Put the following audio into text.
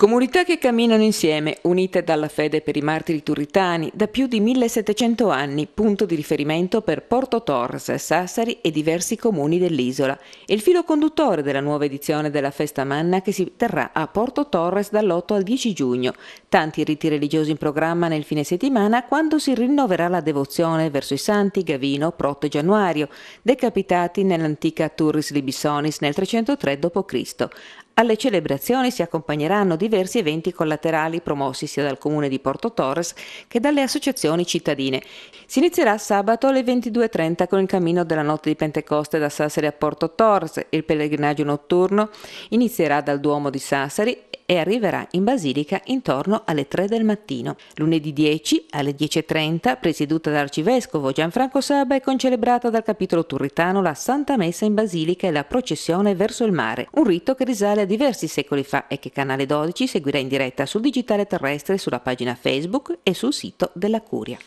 Comunità che camminano insieme, unite dalla fede per i martiri turritani, da più di 1700 anni, punto di riferimento per Porto Torres, Sassari e diversi comuni dell'isola. È il filo conduttore della nuova edizione della Festa Manna che si terrà a Porto Torres dall'8 al 10 giugno. Tanti riti religiosi in programma nel fine settimana quando si rinnoverà la devozione verso i santi Gavino, Protto e Gianuario, decapitati nell'antica Turris Libisonis nel 303 d.C. Alle celebrazioni si accompagneranno diversi eventi collaterali promossi sia dal comune di Porto Torres che dalle associazioni cittadine. Si inizierà sabato alle 22.30 con il cammino della notte di Pentecoste da Sassari a Porto Torres. Il pellegrinaggio notturno inizierà dal Duomo di Sassari e arriverà in Basilica intorno alle 3 del mattino. Lunedì 10 alle 10.30, presieduta dall'arcivescovo Gianfranco Saba, è concelebrata dal capitolo turritano la Santa Messa in Basilica e la processione verso il mare, un rito che risale a diversi secoli fa e che Canale 12 seguirà in diretta sul digitale terrestre, sulla pagina Facebook e sul sito della Curia.